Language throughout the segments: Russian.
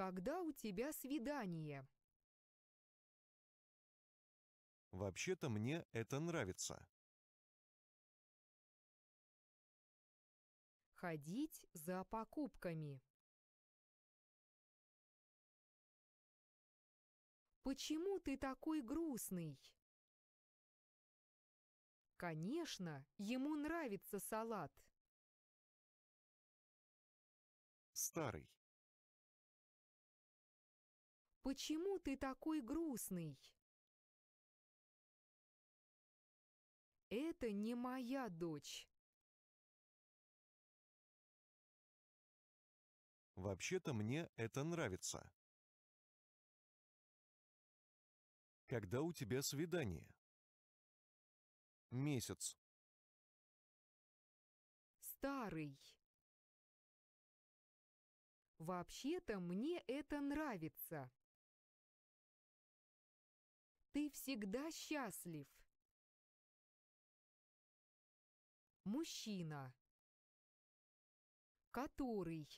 Когда у тебя свидание? Вообще-то мне это нравится. Ходить за покупками. Почему ты такой грустный? Конечно, ему нравится салат. Старый. Почему ты такой грустный?» «Это не моя дочь». «Вообще-то мне это нравится». «Когда у тебя свидание?» «Месяц». «Старый». «Вообще-то мне это нравится». Ты всегда счастлив. Мужчина. Который.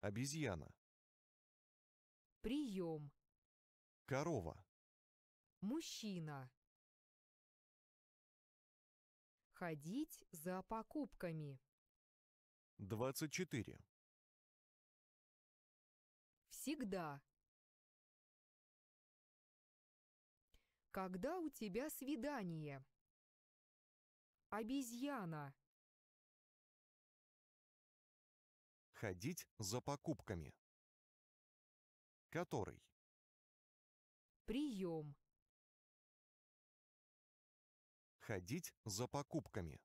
Обезьяна. Прием. Корова. Мужчина. Ходить за покупками. 24. Всегда. Когда у тебя свидание? Обезьяна. Ходить за покупками. Который? Прием. Ходить за покупками.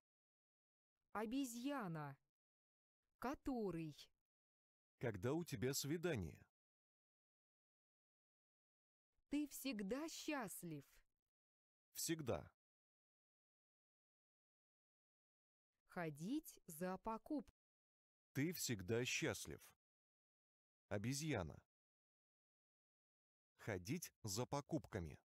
Обезьяна. Который? Когда у тебя свидание? Ты всегда счастлив. Всегда. Ходить за покупкой. Ты всегда счастлив. Обезьяна. Ходить за покупками.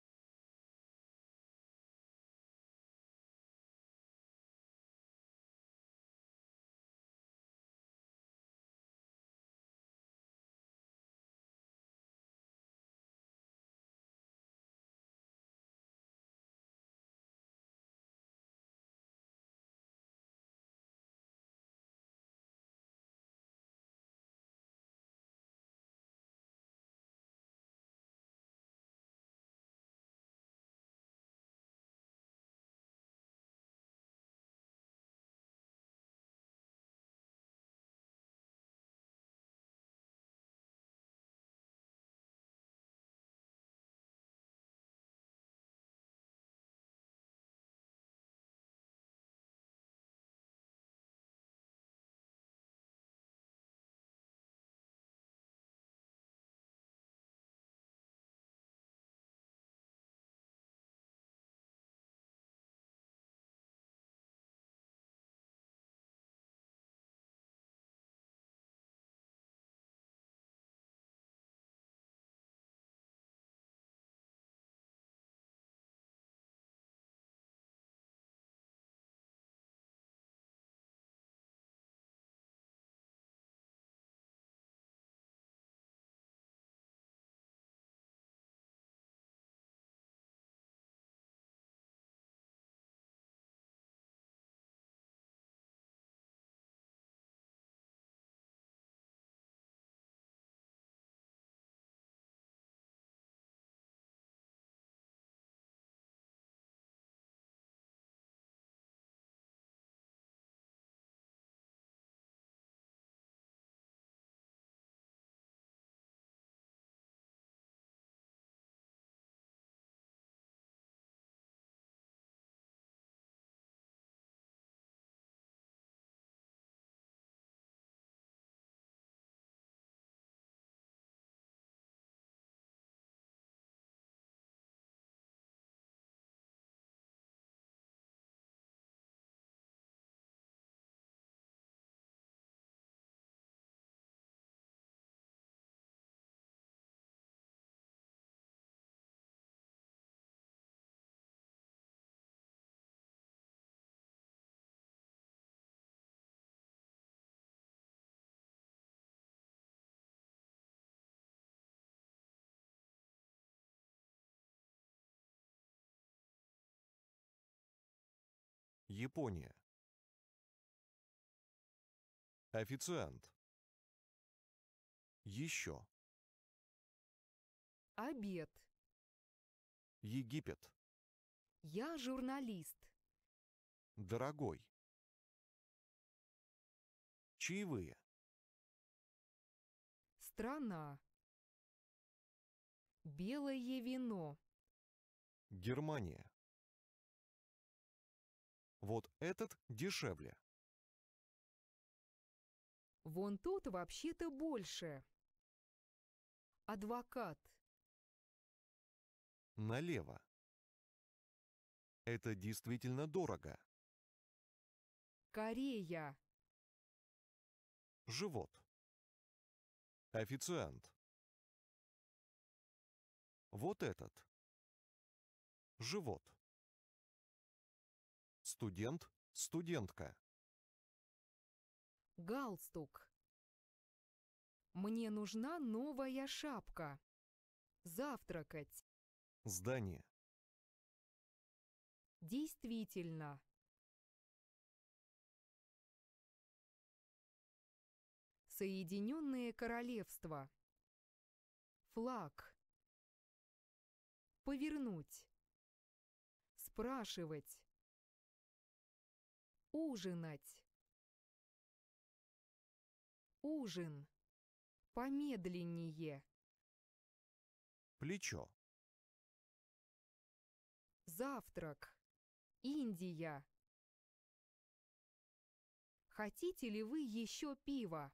Япония. Официант. Еще. Обед. Египет. Я журналист. Дорогой. Чаевые. Страна. Белое вино. Германия. Вот этот дешевле. Вон тот вообще-то больше. Адвокат. Налево. Это действительно дорого. Корея. Живот. Официант. Вот этот. Живот студент, студентка. Галстук. Мне нужна новая шапка. Завтракать. Здание. Действительно. Соединенное Королевство. Флаг. Повернуть. Спрашивать. Ужинать. Ужин. Помедленнее. Плечо. Завтрак. Индия. Хотите ли вы еще пива?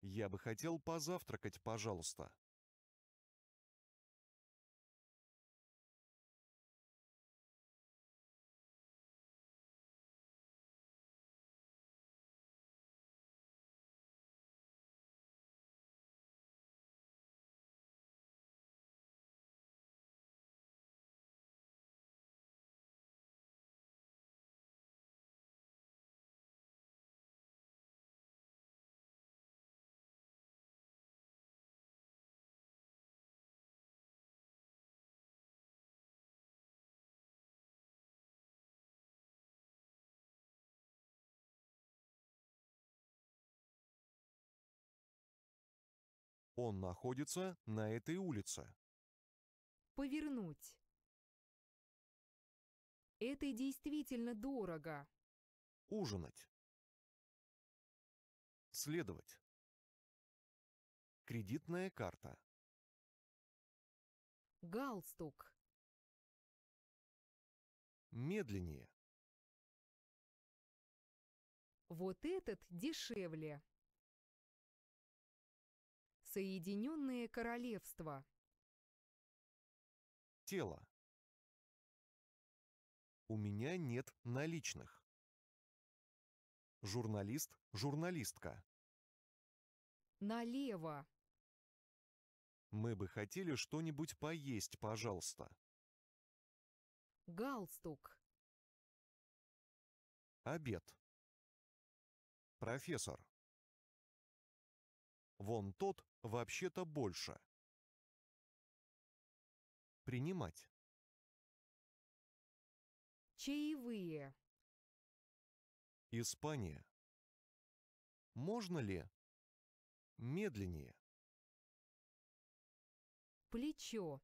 Я бы хотел позавтракать, пожалуйста. Он находится на этой улице. Повернуть. Это действительно дорого. Ужинать. Следовать. Кредитная карта. Галстук. Медленнее. Вот этот дешевле. Соединенные Королевства. Тело. У меня нет наличных. Журналист, журналистка. Налево. Мы бы хотели что-нибудь поесть, пожалуйста. Галстук. Обед. Профессор. Вон тот вообще-то больше. Принимать. Чаевые. Испания. Можно ли медленнее? Плечо.